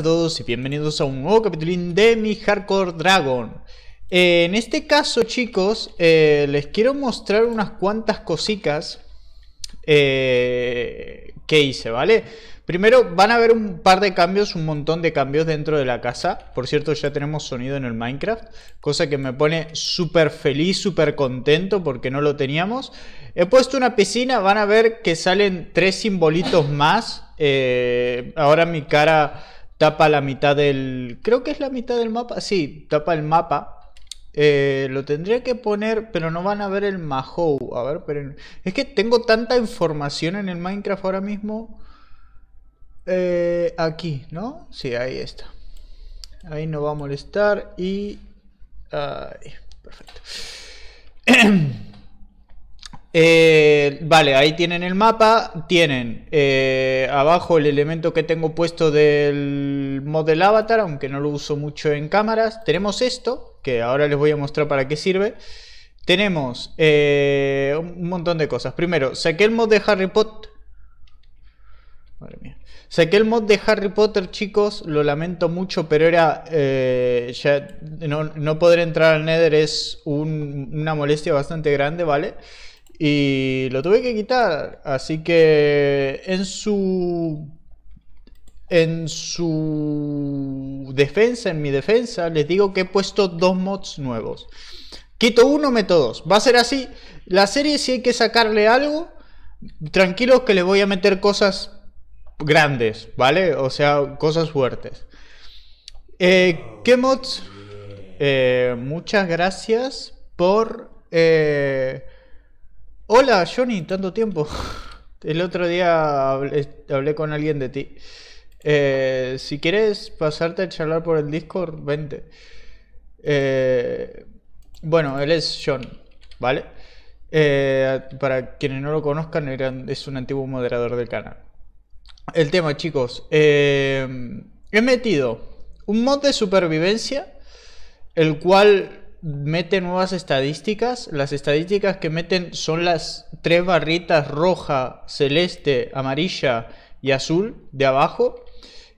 a todos y bienvenidos a un nuevo capítulo de mi Hardcore Dragon. Eh, en este caso, chicos, eh, les quiero mostrar unas cuantas cositas eh, que hice, ¿vale? Primero, van a ver un par de cambios, un montón de cambios dentro de la casa. Por cierto, ya tenemos sonido en el Minecraft, cosa que me pone súper feliz, súper contento porque no lo teníamos. He puesto una piscina, van a ver que salen tres simbolitos más. ahora mi cara tapa la mitad del... Creo que es la mitad del mapa. Sí, tapa el mapa. Eh, lo tendría que poner, pero no van a ver el Mahou. A ver, pero... Es que tengo tanta información en el Minecraft ahora mismo. Eh, aquí, ¿no? Sí, ahí está. Ahí no va a molestar y... Ay, perfecto. Eh, vale, ahí tienen el mapa, tienen eh, abajo el elemento que tengo puesto del mod del avatar, aunque no lo uso mucho en cámaras. Tenemos esto, que ahora les voy a mostrar para qué sirve. Tenemos eh, un montón de cosas. Primero, saqué el mod de Harry Potter. Madre mía. Saqué el mod de Harry Potter, chicos. Lo lamento mucho, pero era. ya no, poder entrar al Nether es una molestia bastante grande, ¿vale? vale y lo tuve que quitar. Así que en su. En su defensa, en mi defensa, les digo que he puesto dos mods nuevos. Quito uno, meto dos. Va a ser así. La serie, si hay que sacarle algo, tranquilos que le voy a meter cosas grandes, ¿vale? O sea, cosas fuertes. Eh, ¿Qué mods? Eh, muchas gracias por... Eh, Hola Johnny, tanto tiempo. El otro día hablé, con alguien de ti. Eh, si quieres pasarte a charlar por el Discord, vente. Eh, bueno, él es John, ¿vale? Eh, para quienes no lo conozcan, es un antiguo moderador del canal. El tema, chicos. he metido un mod de supervivencia, el cual mete nuevas estadísticas. Las estadísticas que meten son las tres barritas roja, celeste, amarilla y azul de abajo.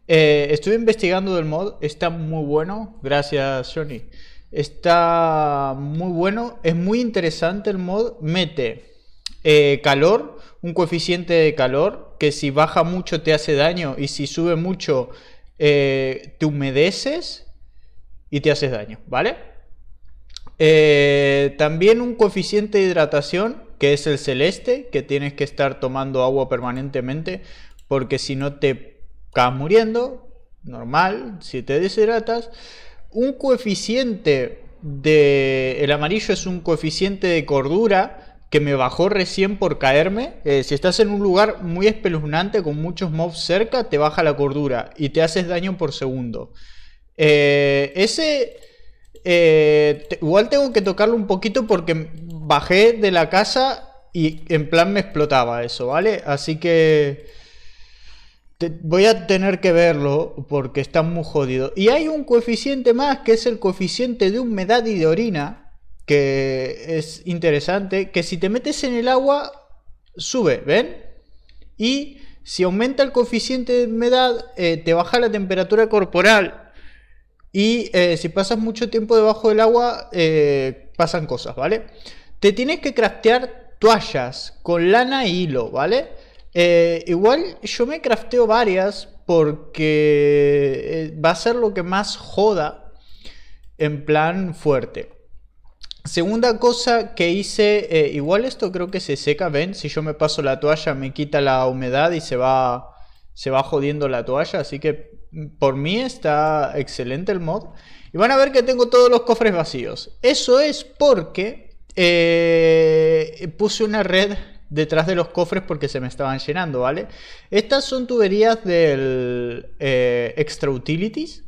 Eh, estuve investigando del mod, está muy bueno. Gracias, Johnny. Está muy bueno, es muy interesante el mod. Mete eh, calor, un coeficiente de calor que si baja mucho te hace daño y si sube mucho eh, te humedeces y te haces daño, ¿vale? Eh, también un coeficiente de hidratación, que es el celeste, que tienes que estar tomando agua permanentemente, porque si no te acabas muriendo, normal, si te deshidratas. Un coeficiente de... El amarillo es un coeficiente de cordura, que me bajó recién por caerme. Eh, si estás en un lugar muy espeluznante con muchos mobs cerca, te baja la cordura y te haces daño por segundo. Eh, ese eh, igual tengo que tocarlo un poquito porque bajé de la casa y en plan me explotaba eso, ¿vale? Así que voy a tener que verlo porque está muy jodido. Y hay un coeficiente más que es el coeficiente de humedad y de orina, que es interesante, que si te metes en el agua sube, ¿ven? Y si aumenta el coeficiente de humedad, eh, te baja la temperatura corporal y eh, si pasas mucho tiempo debajo del agua, eh, pasan cosas, ¿vale? Te tienes que craftear toallas con lana y e hilo, ¿vale? Eh, igual yo me crafteo varias porque va a ser lo que más joda en plan fuerte. Segunda cosa que hice, igual esto creo que se seca, ven, si yo me paso la toalla me quita la humedad y se va, se va jodiendo la toalla, así que por mí está excelente el mod. Y van a ver que tengo todos los cofres vacíos. Eso es porque eh, puse una red detrás de los cofres porque se me estaban llenando, ¿vale? Estas son tuberías del eh, Extra Utilities.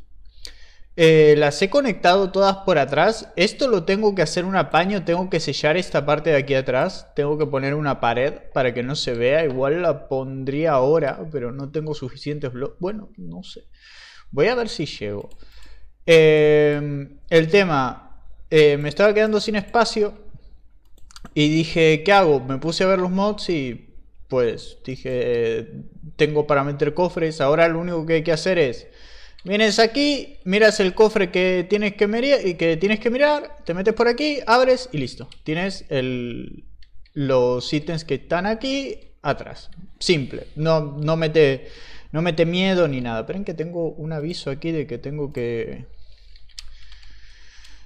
Eh, las he conectado todas por atrás. Esto lo tengo que hacer un apaño. Tengo que sellar esta parte de aquí atrás. Tengo que poner una pared para que no se vea. Igual la pondría ahora, pero no tengo suficientes bloques. Bueno, no sé. Voy a ver si llego. Em, el tema, eh, me estaba quedando sin espacio. Y dije, ¿qué hago? Me puse a ver los mods y pues dije, eh, tengo para meter cofres. Ahora lo único que hay que hacer es Vienes aquí, miras el cofre que tienes que, que, tienes que mirar, te metes por aquí, abres y listo. Tienes los ítems que están aquí atrás. Simple. No, no, mete, no mete miedo ni nada. Esperen que tengo un aviso aquí de que tengo que...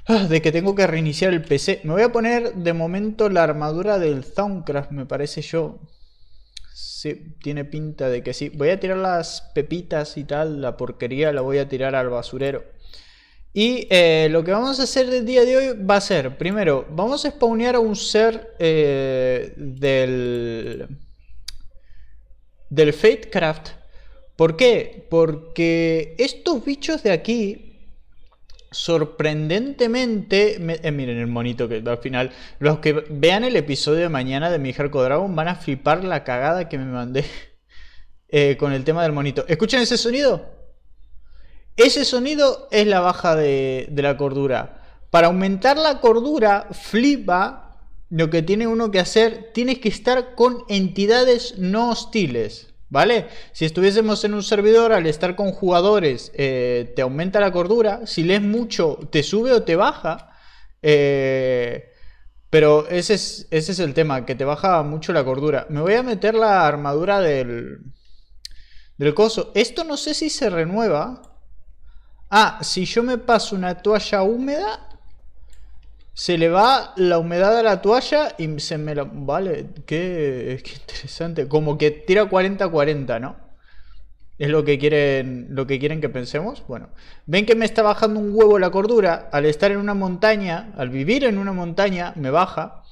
Ah, de que tengo que reiniciar el PC. Me voy a poner de momento la armadura del Soundcraft, me parece yo. Sí, tiene pinta de que sí. Voy a tirar las pepitas y tal, la porquería la voy a tirar al basurero. Y eh, lo que vamos a hacer del día de hoy va a ser, primero, vamos a spawnear a un ser eh, del, del Fatecraft. ¿Por qué? Porque estos bichos de aquí sorprendentemente, eh, miren el monito que al final, los que vean el episodio de mañana de mi Dragon van a flipar la cagada que me mandé eh, con el tema del monito. ¿Escuchan ese sonido? Ese sonido es la baja de, de la cordura. Para aumentar la cordura, flipa, lo que tiene uno que hacer, tienes que estar con entidades no hostiles. ¿Vale? Si estuviésemos en un servidor, al estar con jugadores, eh, te aumenta la cordura. Si lees mucho, te sube o te baja. Eh, pero ese es, ese es el tema, que te baja mucho la cordura. Me voy a meter la armadura del, del coso. Esto no sé si se renueva. Ah, si yo me paso una toalla húmeda, se le va la humedad a la toalla y se me la... Vale, qué, interesante. Como que tira 40-40, ¿no? Es lo que, quieren, lo que quieren que pensemos. Bueno, ven que me está bajando un huevo la cordura. Al estar en una montaña, al vivir en una montaña, me baja.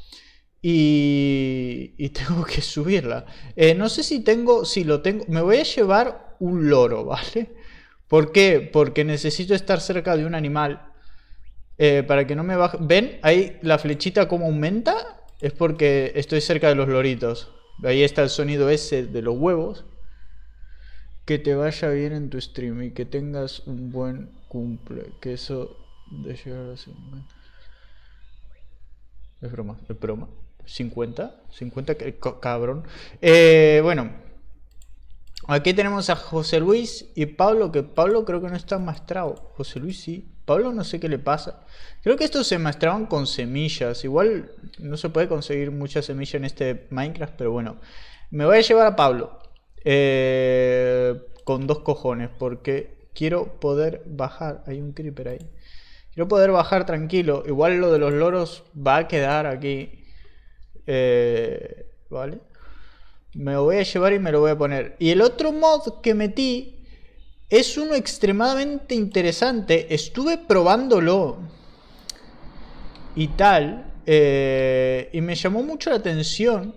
Y, y tengo que subirla. Eh, no sé si tengo, si lo tengo. Me voy a llevar un loro, ¿vale? ¿Por qué? Porque necesito estar cerca de un animal eh, para que no me baje... ¿Ven? Ahí la flechita como aumenta. Es porque estoy cerca de los loritos. Ahí está el sonido ese de los huevos. Que te vaya bien en tu stream y que tengas un buen cumple. Que eso de llegar a 50. Es broma, es broma. 50, 50, cabrón. Eh, bueno, aquí tenemos a José Luis y Pablo, que Pablo creo que no está maestrado. José Luis sí. Pablo no sé qué le pasa. Creo que estos se maestraban con semillas. Igual no se puede conseguir mucha semilla en este Minecraft, pero bueno. Me voy a llevar a Pablo. Eh, con dos cojones, porque quiero poder bajar. Hay un creeper ahí. Quiero poder bajar tranquilo. Igual lo de los loros va a quedar aquí. Eh, ¿Vale? Me lo voy a llevar y me lo voy a poner. Y el otro mod que metí es uno extremadamente interesante. Estuve probándolo y tal. Eh, y me llamó mucho la atención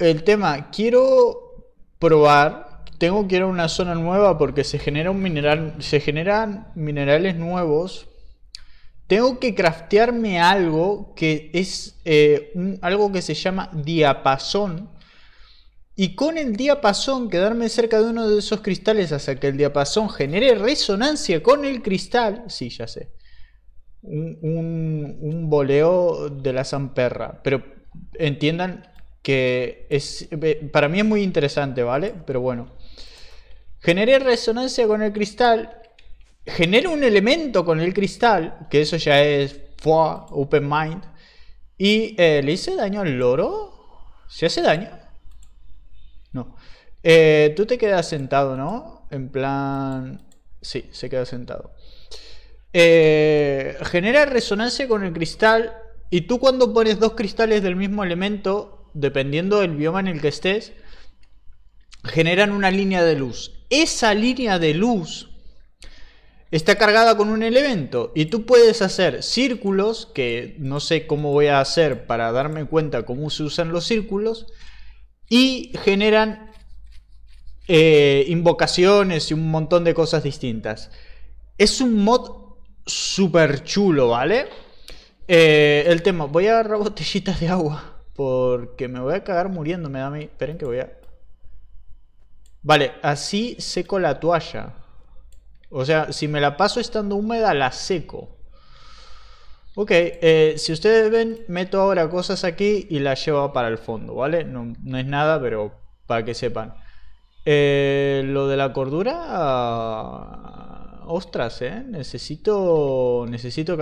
el tema. Quiero probar. Tengo que ir a una zona nueva porque se genera un mineral. Se generan minerales nuevos. Tengo que craftearme algo que es eh, algo que se llama diapasón y con el diapasón quedarme cerca de uno de esos cristales hasta que el diapasón genere resonancia con el cristal. Sí, ya sé. Un, un, voleo de la zamperra. Pero entiendan que es, eh, para mí es muy interesante, ¿vale? Pero bueno. Genere resonancia con el cristal. Genere un elemento con el cristal, que eso ya es Open Mind. Y eh, le hice daño al loro. ¿Se hace daño? No. Eh, tú te quedas sentado, ¿no? En plan... Sí, se queda sentado. Eh, genera resonancia con el cristal y tú cuando pones dos cristales del mismo elemento, dependiendo del bioma en el que estés, generan una línea de luz. Esa línea de luz está cargada con un elemento y tú puedes hacer círculos, que no sé cómo voy a hacer para darme cuenta cómo se usan los círculos, y generan eh, invocaciones y un montón de cosas distintas. Es un mod súper chulo, ¿vale? Eh, el tema, voy a agarrar botellitas de agua porque me voy a cagar muriendo, me da mi... Esperen que voy a... Vale, así seco la toalla. O sea, si me la paso estando húmeda, la seco. Ok, eh, si ustedes ven, meto ahora cosas aquí y las llevo para el fondo, ¿vale? No, es nada, pero para que sepan. Eh, lo de la cordura... ostras, eh, Necesito, necesito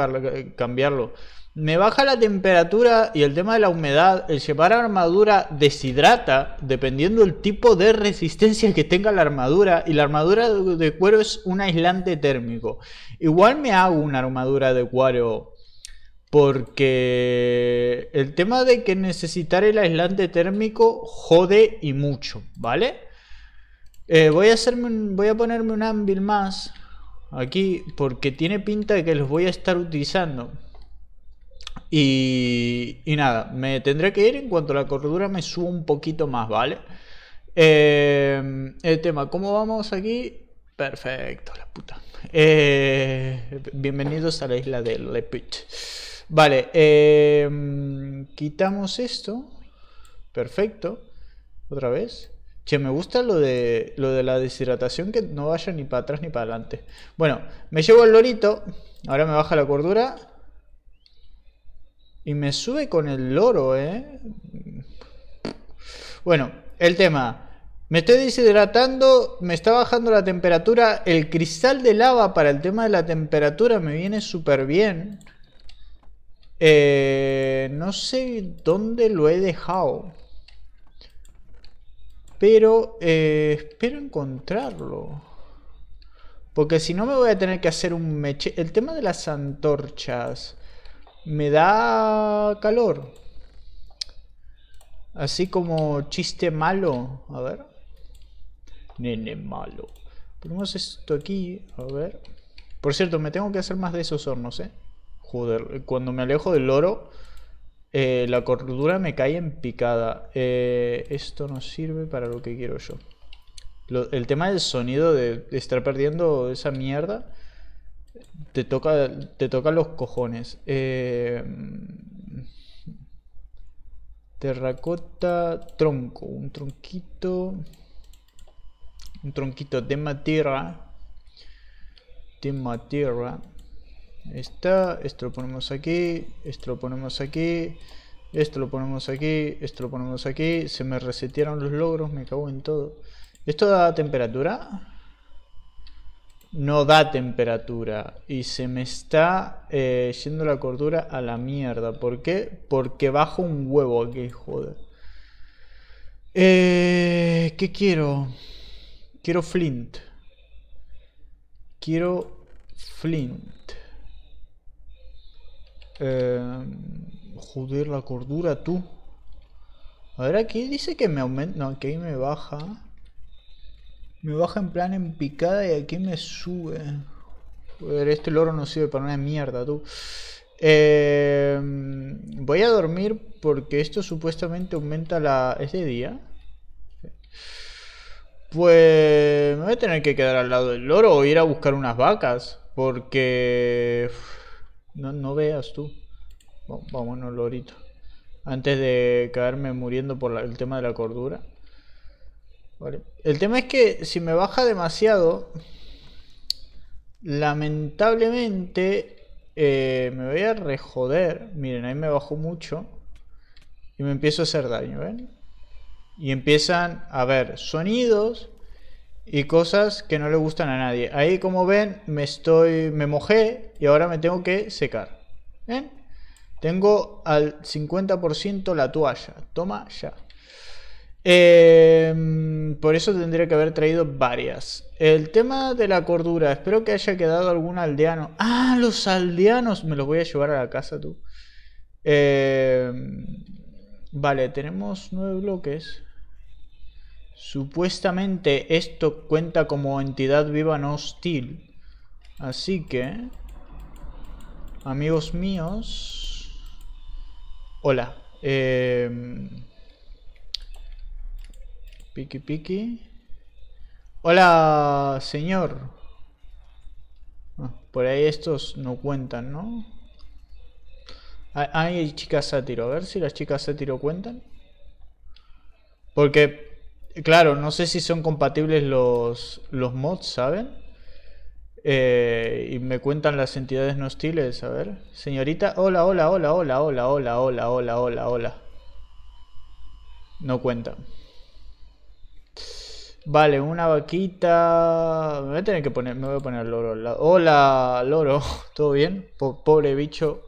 cambiarlo. Me baja la temperatura y el tema de la humedad. El llevar armadura deshidrata, dependiendo del tipo de resistencia que tenga la armadura. Y la armadura de cuero es un aislante térmico. Igual me hago una armadura de cuero porque el tema de que necesitar el aislante térmico jode y mucho, ¿vale? Eh, voy, a hacerme voy a ponerme un anvil más aquí porque tiene pinta de que los voy a estar utilizando. Y, y nada, me tendré que ir en cuanto la cordura me suba un poquito más, ¿vale? Eh, el tema, ¿cómo vamos aquí? Perfecto, la puta. Eh, bienvenidos a la isla de Lepit. Vale, em, quitamos esto. Perfecto. Otra vez. Che, me gusta lo de, lo de la deshidratación que no vaya ni para atrás ni para adelante. Bueno, me llevo el lorito. Ahora me baja la cordura. Y me sube con el loro, ¿eh? Bueno, el tema. Me estoy deshidratando, me está bajando la temperatura. El cristal de lava para el tema de la temperatura me viene súper bien. Eh, no sé dónde lo he dejado. Pero eh, espero encontrarlo. Porque si no me voy a tener que hacer un meche. El tema de las antorchas. Me da calor. Así como chiste malo. A ver. Nene malo. Ponemos esto aquí. A ver. Por cierto, me tengo que hacer más de esos hornos, ¿eh? Joder, cuando me alejo del oro, eh, la cordura me cae en picada. Eh, esto no sirve para lo que quiero yo. el tema del sonido, de estar perdiendo esa mierda, te toca, te toca los cojones. Eh, terracota, tronco, un tronquito. Un tronquito de madera. De madera está, esto lo ponemos aquí, esto lo ponemos aquí, esto lo ponemos aquí, esto lo ponemos aquí, se me resetearon los logros, me cago en todo. ¿Esto da temperatura? No da temperatura y se me está eh, yendo la cordura a la mierda. ¿Por qué? Porque bajo un huevo aquí, joder. Eh, ¿Qué quiero? Quiero flint. Quiero flint. Eh, joder, la cordura, tú. A ver, aquí dice que me aumenta... No, aquí me baja. Me baja en plan en picada y aquí me sube. Joder, este loro no sirve para una mierda, tú. Eh, voy a dormir porque esto supuestamente aumenta la... ¿Es de día? Pues... Me voy a tener que quedar al lado del loro o ir a buscar unas vacas. Porque... No, veas tú. Vámonos, lorito. Antes de caerme muriendo por el tema de la cordura. El tema es que si me baja demasiado, lamentablemente eh, me voy a rejoder. Miren, ahí me bajo mucho. Y me empiezo a hacer daño, ¿ven? Y empiezan a ver sonidos y cosas que no le gustan a nadie. Ahí como ven me estoy me mojé y ahora me tengo que secar. ¿Ven? Tengo al 50% la toalla. Toma ya. Em, por eso tendría que haber traído varias. El tema de la cordura. Espero que haya quedado algún aldeano. Ah, los aldeanos. Me los voy a llevar a la casa tú. Em, vale, tenemos nueve bloques. Supuestamente esto cuenta como entidad viva no hostil. Así que... Amigos míos... Hola. Em, piki piki, Hola, señor. Ah, por ahí estos no cuentan, ¿no? Hay, ah, hay chicas sátiro. A ver si las chicas sátiro cuentan. Porque Claro, no sé si son compatibles los, los mods, ¿saben? Eh, y me cuentan las entidades no hostiles, a ver. Señorita, hola, hola, hola, hola, hola, hola, hola, hola, hola, hola. No cuentan. Vale, una vaquita. Me voy a tener que poner. Me voy a poner loro Hola, loro. ¿Todo bien? pobre bicho.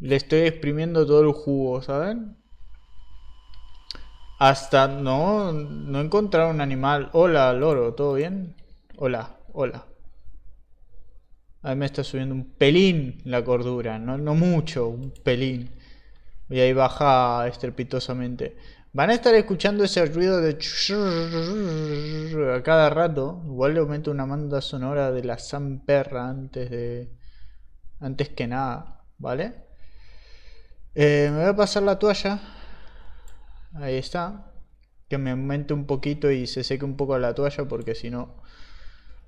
Le estoy exprimiendo todo el jugo, ¿saben? Hasta no, no encontrar un animal. Hola, loro, ¿todo bien? Hola, hola. A mí me está subiendo un pelín la cordura, no, no mucho, un pelín. Y ahí baja estrepitosamente. Van a estar escuchando ese ruido de a cada rato. Igual le aumento una manda sonora de la San Perra antes de. antes que nada, ¿vale? Eh, me voy a pasar la toalla. Ahí está. Que me aumente un poquito y se seque un poco la toalla porque si no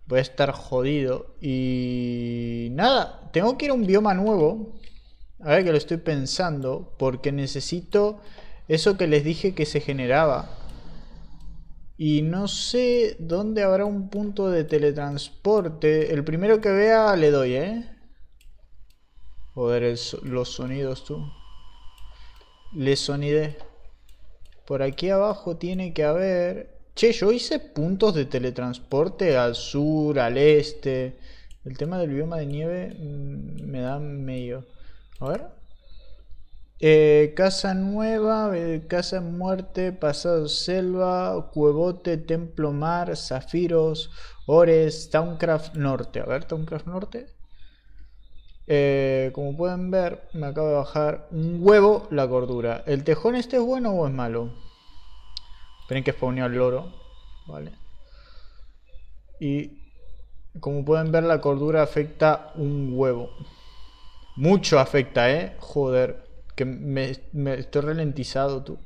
voy a estar jodido. Y nada, tengo que ir a un bioma nuevo. A ver que lo estoy pensando, porque necesito eso que les dije que se generaba. Y no sé dónde habrá un punto de teletransporte. El primero que vea le doy, ¿eh? Joder, los sonidos, tú. Le sonidé. Por aquí abajo tiene que haber... Che, yo hice puntos de teletransporte al sur, al este. El tema del bioma de nieve mm, me da medio... A ver. Eh, casa nueva, eh, casa muerte, pasado selva, cuevote, templo mar, zafiros, ores, Towncraft norte. A ver, Towncraft norte. Eh, como pueden ver, me acabo de bajar un huevo la cordura. ¿El tejón este es bueno o es malo? Esperen que spawneó el loro. Vale. Y como pueden ver, la cordura afecta un huevo. Mucho afecta, ¿eh? Joder. Que me, estoy ralentizado, tú.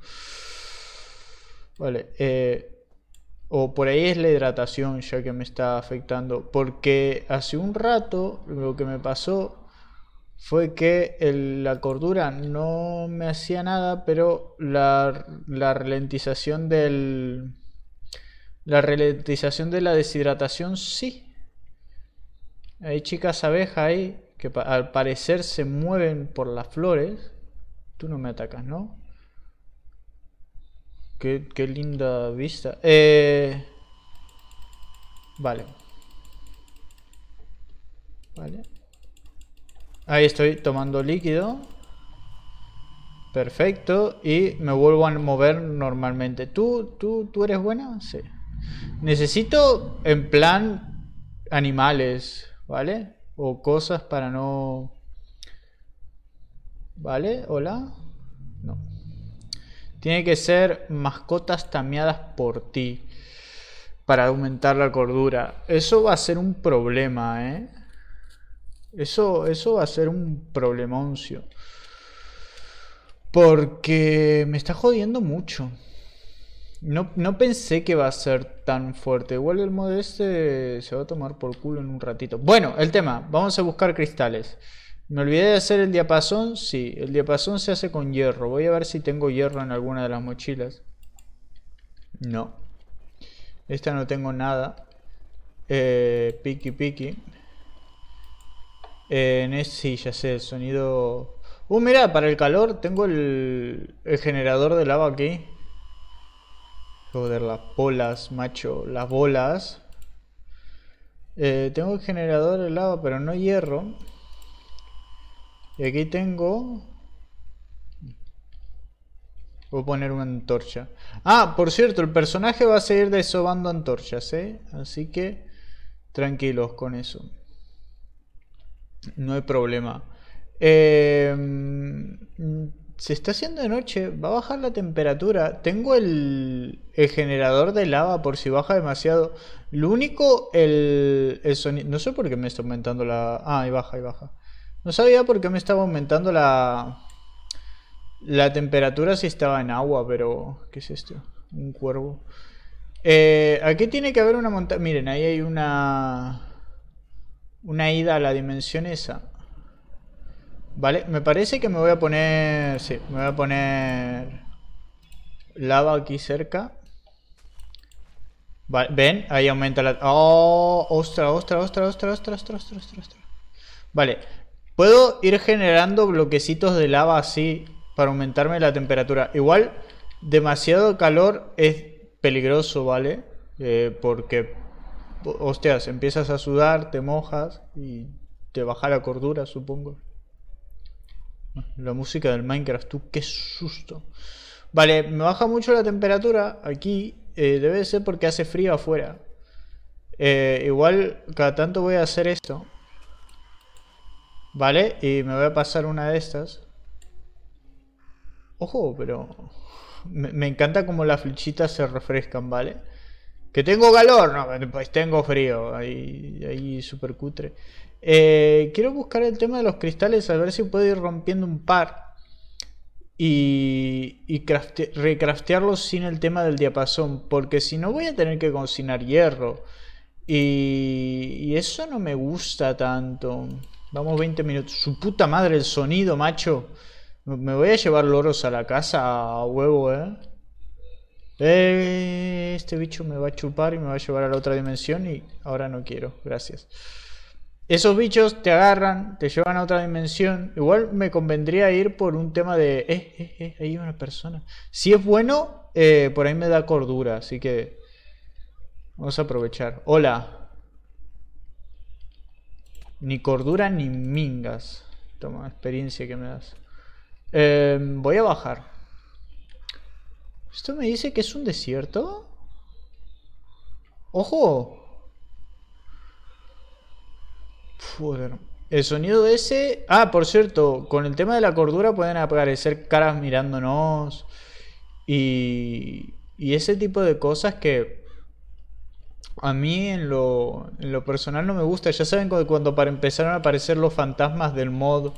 Vale. Eh, o por ahí es la hidratación ya que me está afectando. Porque hace un rato lo que me pasó fue que la cordura no me hacía nada, pero la, la ralentización del... La ralentización de la deshidratación sí. Hay chicas abejas ahí que al parecer se mueven por las flores. Tú no me atacas, ¿no? Qué, linda vista. Eh, vale. Vale. Ahí estoy tomando líquido. Perfecto. Y me vuelvo a mover normalmente. ¿Tú, tú, tú eres buena? Sí. Necesito en plan animales, ¿vale? O cosas para no... ¿Vale? ¿Hola? No. Tiene que ser mascotas tameadas por ti para aumentar la cordura. Eso va a ser un problema, ¿eh? Eso, va a ser un problemoncio. Porque me está jodiendo mucho. No, no, pensé que va a ser tan fuerte. Igual el mod este se va a tomar por culo en un ratito. Bueno, el tema. Vamos a buscar cristales. Me olvidé de hacer el diapasón. Sí, el diapasón se hace con hierro. Voy a ver si tengo hierro en alguna de las mochilas. No. Esta no tengo nada. Eh, piki piki. Eh, en ese, ya sé, el sonido... Uh, mira, para el calor tengo el, generador de lava aquí. Joder, las bolas, macho, las bolas. Eh, tengo el generador de lava, pero no hierro. Y aquí tengo... Voy a poner una antorcha. Ah, por cierto, el personaje va a seguir desobando antorchas, ¿eh? Así que tranquilos con eso. No hay problema. Em, se está haciendo de noche, va a bajar la temperatura. Tengo el, generador de lava por si baja demasiado. Lo único, el, el sonido... No sé por qué me está aumentando la... Ah, ahí baja, y baja. No sabía por qué me estaba aumentando la... La temperatura si estaba en agua, pero... ¿Qué es esto? Un cuervo. Eh, aquí tiene que haber una montaña... Miren, ahí hay una una ida a la dimensión esa. Vale, me parece que me voy a poner... Sí, me voy a poner... Lava aquí cerca. Vale, ven, ahí aumenta la... ¡Oh! ¡Ostras, ostras, ostras, ostras, ostras, ostras, Vale, puedo ir generando bloquecitos de lava así para aumentarme la temperatura. Igual, demasiado calor es peligroso, ¿vale? Eh, porque hostias, empiezas a sudar, te mojas y te baja la cordura, supongo. La música del Minecraft, tú, qué susto. Vale, me baja mucho la temperatura aquí. Eh, debe ser porque hace frío afuera. Eh, igual cada tanto voy a hacer esto. Vale, y me voy a pasar una de estas. Ojo, pero... Me, encanta como las flechitas se refrescan, ¿vale? vale que tengo calor, no, pues tengo frío. Ahí, ahí super cutre. Eh, quiero buscar el tema de los cristales, a ver si puedo ir rompiendo un par. Y, y sin el tema del diapasón. Porque si no voy a tener que cocinar hierro. Y, y eso no me gusta tanto. Vamos 20 minutos. Su puta madre, el sonido, macho. Me voy a llevar loros a la casa a huevo, eh. Eh, este bicho me va a chupar y me va a llevar a la otra dimensión y ahora no quiero, gracias. Esos bichos te agarran, te llevan a otra dimensión. Igual me convendría ir por un tema de... Eh, eh, eh, ahí hay una persona. Si es bueno, eh, por ahí me da cordura, así que... Vamos a aprovechar. Hola. Ni cordura ni mingas. Toma, experiencia que me das. Em, voy a bajar. ¿Esto me dice que es un desierto? ¡Ojo! El sonido de ese... Ah, por cierto, con el tema de la cordura pueden aparecer caras mirándonos. Y... Y ese tipo de cosas que... A mí en lo, en lo personal no me gusta. Ya saben cuando para empezaron a aparecer los fantasmas del mod...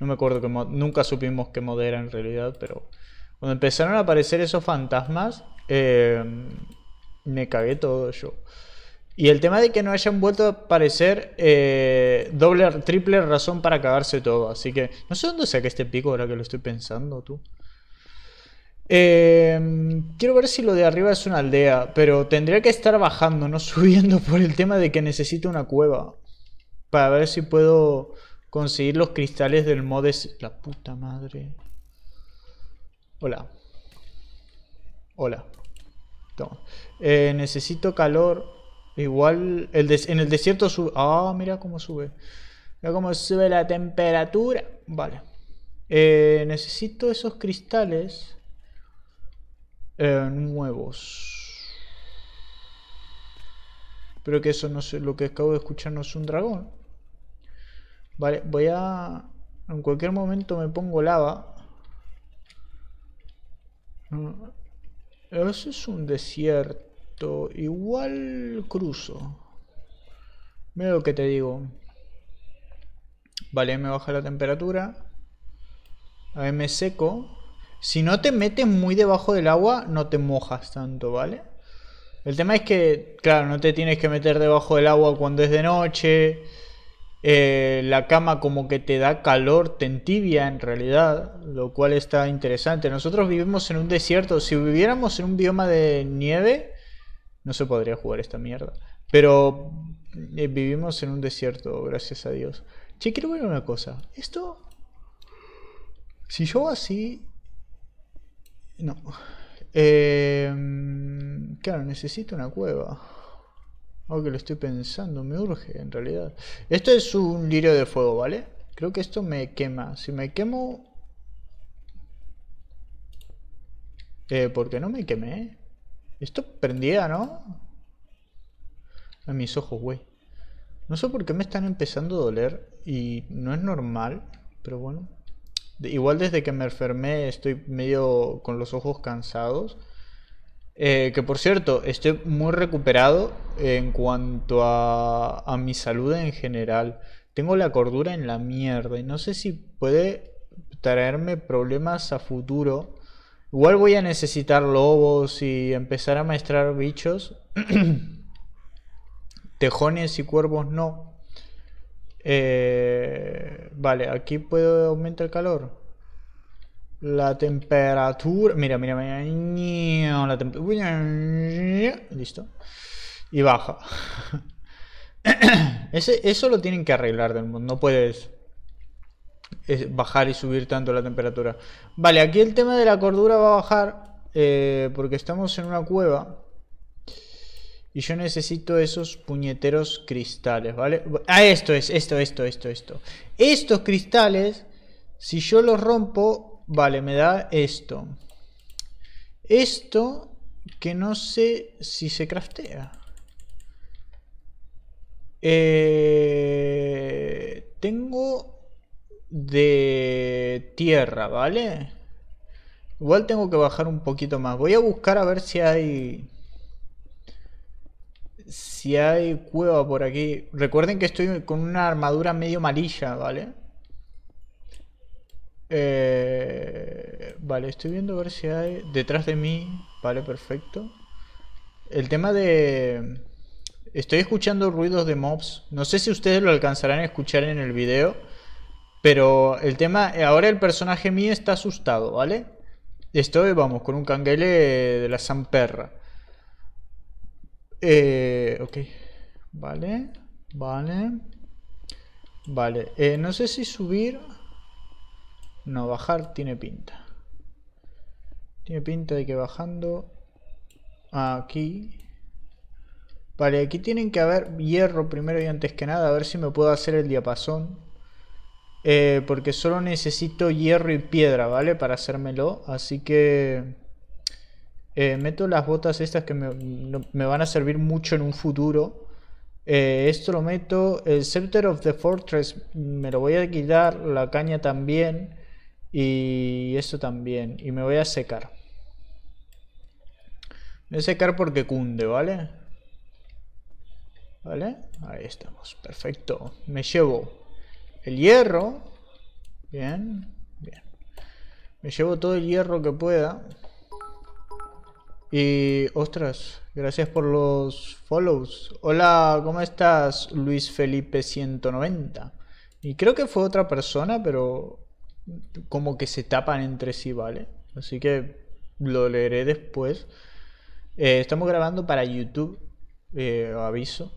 No me acuerdo qué mod... Nunca supimos qué mod era en realidad, pero... Cuando empezaron a aparecer esos fantasmas, eh, me cagué todo yo. Y el tema de que no hayan vuelto a aparecer eh, doble, triple razón para cagarse todo. Así que no sé dónde saqué este pico ahora que lo estoy pensando tú. Eh, quiero ver si lo de arriba es una aldea, pero tendría que estar bajando, no subiendo por el tema de que necesito una cueva. Para ver si puedo conseguir los cristales del modes... La puta madre. Hola. Hola. Eh, necesito calor. Igual en el desierto sube. Ah, mira cómo sube. Mira cómo sube la temperatura. Vale. Eh, necesito esos cristales eh, nuevos. Pero que eso no sé. Lo que acabo de escuchar no es un dragón. Vale, voy a. En cualquier momento me pongo lava. Eso mm. es un desierto. Igual cruzo. Mira lo que te digo. Vale, me baja la temperatura. A ver, me seco. Si no te metes muy debajo del agua, no te mojas tanto, ¿vale? El tema es que, claro, no te tienes que meter debajo del agua cuando es de noche. Eh, la cama como que te da calor, te entibia en realidad, lo cual está interesante. Nosotros vivimos en un desierto, si viviéramos en un bioma de nieve, no se podría jugar esta mierda. Pero eh, vivimos en un desierto, gracias a Dios. Che, quiero ver una cosa. Esto... Si yo así... No. Eh, claro, necesito una cueva. Ahora que lo estoy pensando, me urge en realidad. Esto es un lirio de fuego, ¿vale? Creo que esto me quema. Si me quemo... Eh, ¿Por qué no me quemé? ¿eh? Esto prendía, ¿no? A mis ojos, güey. No sé por qué me están empezando a doler y no es normal, pero bueno. igual desde que me enfermé estoy medio con los ojos cansados. Eh, que por cierto, estoy muy recuperado en cuanto a, mi salud en general. Tengo la cordura en la mierda y no sé si puede traerme problemas a futuro. Igual voy a necesitar lobos y empezar a maestrar bichos. Tejones y cuervos no. Eh, vale, aquí puedo aumentar el calor. La temperatura... Mira, mira, mira. La temperatura... Listo. Y baja. eso lo tienen que arreglar del mundo. No puedes bajar y subir tanto la temperatura. Vale, aquí el tema de la cordura va a bajar eh, porque estamos en una cueva. Y yo necesito esos puñeteros cristales, ¿vale? Ah, esto es, esto, esto, esto, esto. Estos cristales, si yo los rompo, Vale, me da esto. Esto que no sé si se craftea. Eh, tengo de tierra, ¿vale? Igual tengo que bajar un poquito más. Voy a buscar a ver si hay... Si hay cueva por aquí. Recuerden que estoy con una armadura medio amarilla, ¿vale? Eh, vale, estoy viendo a ver si hay detrás de mí. Vale, perfecto. El tema de... Estoy escuchando ruidos de mobs. No sé si ustedes lo alcanzarán a escuchar en el video. Pero el tema... Ahora el personaje mío está asustado, ¿vale? Estoy, vamos, con un canguele de la Samperra. Eh, ok. Vale. Vale. Vale. Eh, no sé si subir... No, bajar tiene pinta. Tiene pinta de que bajando aquí... Vale, aquí tienen que haber hierro primero y antes que nada. A ver si me puedo hacer el diapasón. Eh, porque solo necesito hierro y piedra, ¿vale? Para hacérmelo. Así que... Eh, meto las botas estas que me, van a servir mucho en un futuro. Eh, esto lo meto. El Scepter of the Fortress mm, me lo voy a quitar. La caña también. Y esto también. Y me voy a secar. Me voy a secar porque cunde, ¿vale? ¿Vale? Ahí estamos. Perfecto. Me llevo el hierro. Bien. Bien. Me llevo todo el hierro que pueda. Y, ostras, gracias por los follows. Hola, ¿cómo estás? Luis Felipe 190. Y creo que fue otra persona, pero como que se tapan entre sí, ¿vale? Así que lo leeré después. Eh, estamos grabando para YouTube, eh, aviso.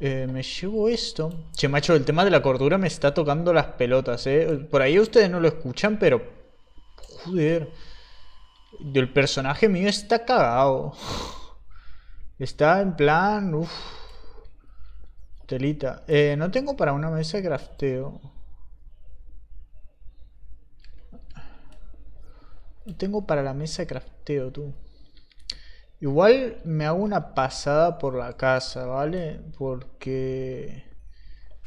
Eh, me llevo esto. Che, macho, el tema de la cordura me está tocando las pelotas, Por ahí ustedes no lo escuchan, pero... Joder. El personaje mío está cagado. Está en plan... Uf. Telita. no tengo para una mesa de crafteo. Tengo para la mesa de crafteo, tú. Igual me hago una pasada por la casa, ¿vale? Porque...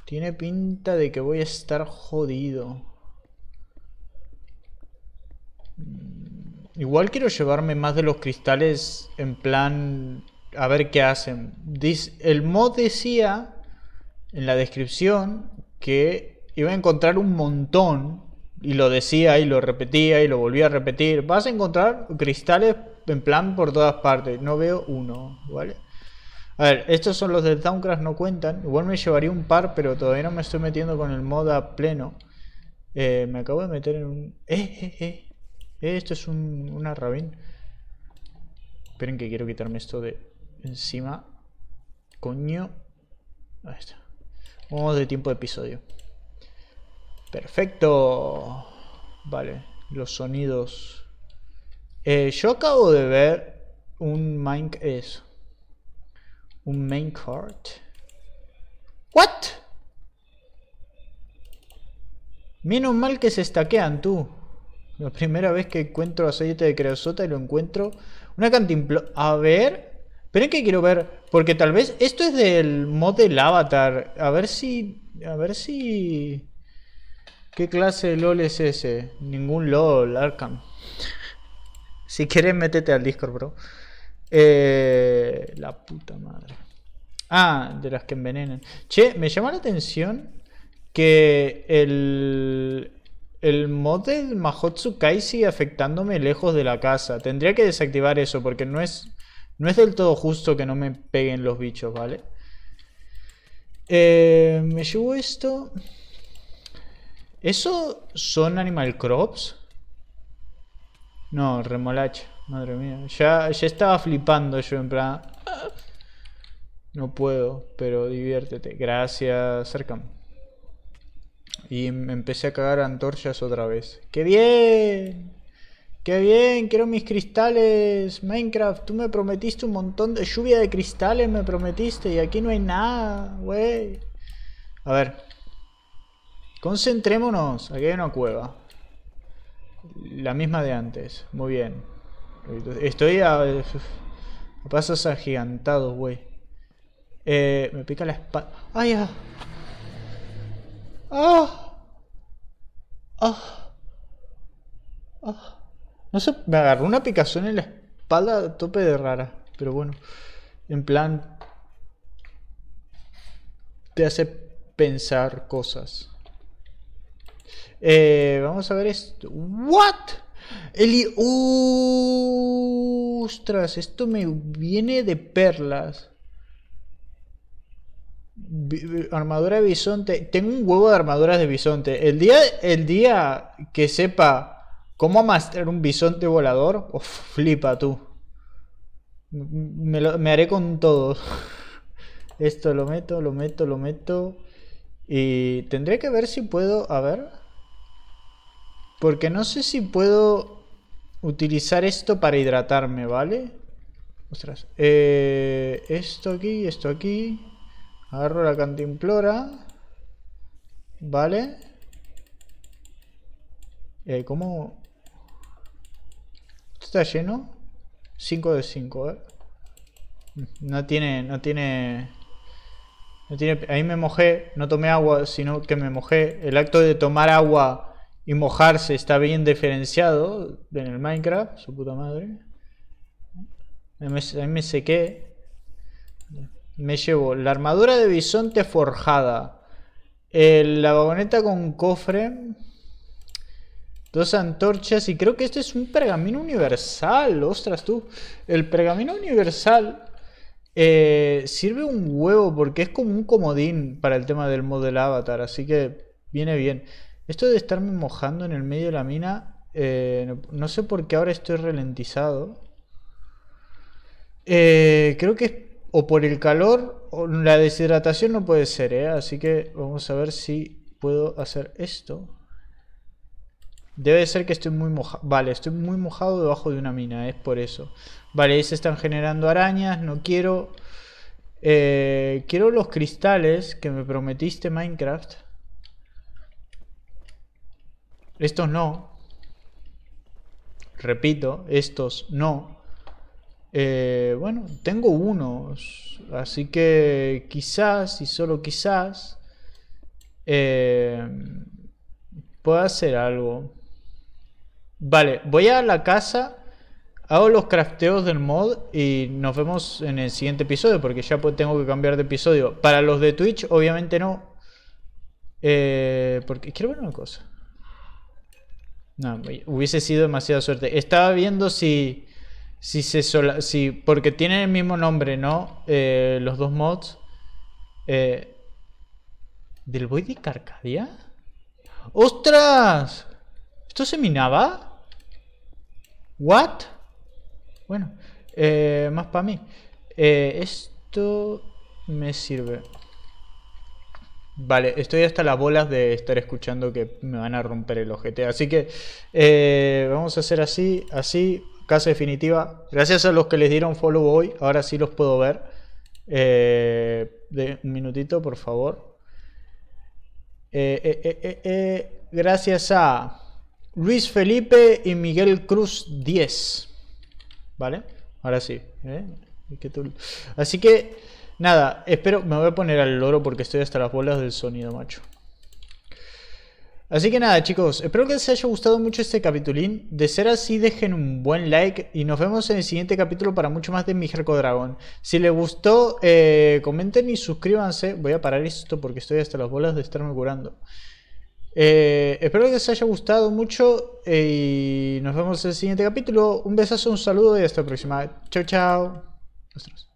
Tiene pinta de que voy a estar jodido. Mm, igual quiero llevarme más de los cristales en plan... A ver qué hacen. El mod decía en la descripción que iba a encontrar un montón y lo decía y lo repetía y lo volvía a repetir. Vas a encontrar cristales en plan por todas partes. No veo uno, ¿vale? A ver, estos son los de Downcrash, no cuentan. Igual me llevaría un par, pero todavía no me estoy metiendo con el moda a pleno. Eh, me acabo de meter en un... ¡Eh, eh, eh! eh esto es un, una rabín. Esperen que quiero quitarme esto de encima. Coño. Ahí está. Vamos de tiempo de episodio. Perfecto. Vale, los sonidos. Eh, yo acabo de ver un main... es un main card. What? Menos mal que se estaquean tú. La primera vez que encuentro aceite de creosota y lo encuentro una cantinplo A ver, ¿Pero que quiero ver porque tal vez esto es del mod del avatar. A ver si a ver si ¿Qué clase de LOL es ese? Ningún LOL, Arkham. Si quieres, métete al Discord, bro. Eh, la puta madre. Ah, de las que envenenan. Che, me llama la atención que el, el mod del Mahotsu Kai sigue afectándome lejos de la casa. Tendría que desactivar eso porque no es, no es del todo justo que no me peguen los bichos, ¿vale? Eh, me llevo esto. ¿Eso son animal crops? No, remolacha. Madre mía. Ya, ya estaba flipando yo en plan... No puedo, pero diviértete. Gracias, cercan Y me em, empecé a cagar antorchas otra vez. ¡Qué bien! ¡Qué bien! Quiero mis cristales. Minecraft, tú me prometiste un montón de lluvia de cristales, me prometiste. Y aquí no hay nada, güey. A ver, Concentrémonos. Aquí hay una cueva. La misma de antes. Muy bien. Estoy a, a pasos agigantados, güey. Eh, me pica la espalda. ¡Ay, ah! ah! ¡Ah! ¡Ah! No sé, me agarró una picazón en la espalda a tope de rara. Pero bueno, en plan... Te hace pensar cosas. Eh, vamos a ver esto. ¿What? eli ¡Ostras! Esto me viene de perlas. Armadura de bisonte. Tengo un huevo de armaduras de bisonte. El día, el día que sepa cómo amastrar un bisonte volador, flipa tú. Me, haré con todos. Esto lo meto, lo meto, lo meto. Y tendré que ver si puedo. A ver. Porque no sé si puedo utilizar esto para hidratarme, ¿vale? Ostras. Eh, esto aquí, esto aquí. Agarro la cantimplora. ¿Vale? Eh, ¿Cómo? está lleno? 5 de 5, ¿eh? No tiene, no tiene... No tiene... Ahí me mojé, no tomé agua, sino que me mojé. El acto de tomar agua y mojarse está bien diferenciado en el Minecraft, su puta madre. Ahí me sequé. Me llevo la armadura de bisonte forjada, la vagoneta con cofre, dos antorchas y creo que este es un pergamino universal. Ostras tú, el pergamino universal eh, sirve un huevo porque es como un comodín para el tema del mod del avatar, así que viene bien. Esto de estarme mojando en el medio de la mina, eh, no, sé por qué ahora estoy ralentizado. Eh, creo que es o por el calor o la deshidratación no puede ser, ¿eh? Así que vamos a ver si puedo hacer esto. Debe ser que estoy muy mojado. Vale, estoy muy mojado debajo de una mina, es por eso. Vale, ahí se están generando arañas, no quiero... quiero los cristales que me prometiste Minecraft. Estos no. Repito, estos no. Eh, bueno, tengo unos. Así que quizás, y solo quizás, Puedo eh, pueda hacer algo. Vale, voy a la casa, hago los crafteos del mod y nos vemos en el siguiente episodio, porque ya tengo que cambiar de episodio. Para los de Twitch, obviamente no. Eh, porque quiero ver una cosa. No, hubiese sido demasiada suerte. Estaba viendo si. Si se sola, si, porque tienen el mismo nombre, ¿no? Eh, los dos mods. Eh, ¿Del Void de Carcadia? ¡Ostras! ¿Esto se minaba? ¿What? Bueno, eh, más para mí. Eh, esto me sirve. Vale, estoy hasta las bolas de estar escuchando que me van a romper el ojete. Así que eh, vamos a hacer así, así, casa definitiva. Gracias a los que les dieron follow hoy, ahora sí los puedo ver. Eh, de, un minutito, por favor. Eh, gracias a Luis Felipe y Miguel Cruz 10. ¿Vale? Ahora sí. Así que... Nada, espero, me voy a poner al loro porque estoy hasta las bolas del sonido, macho. Así que nada chicos, espero que les haya gustado mucho este capitulín, de ser así dejen un buen like y nos vemos en el siguiente capítulo para mucho más de mi Jerco Dragón. Si les gustó, eh, comenten y suscríbanse, voy a parar esto porque estoy hasta las bolas de estarme curando. Eh, espero que les haya gustado mucho eh, y nos vemos en el siguiente capítulo. Un besazo, un saludo y hasta la próxima. Chao, chao.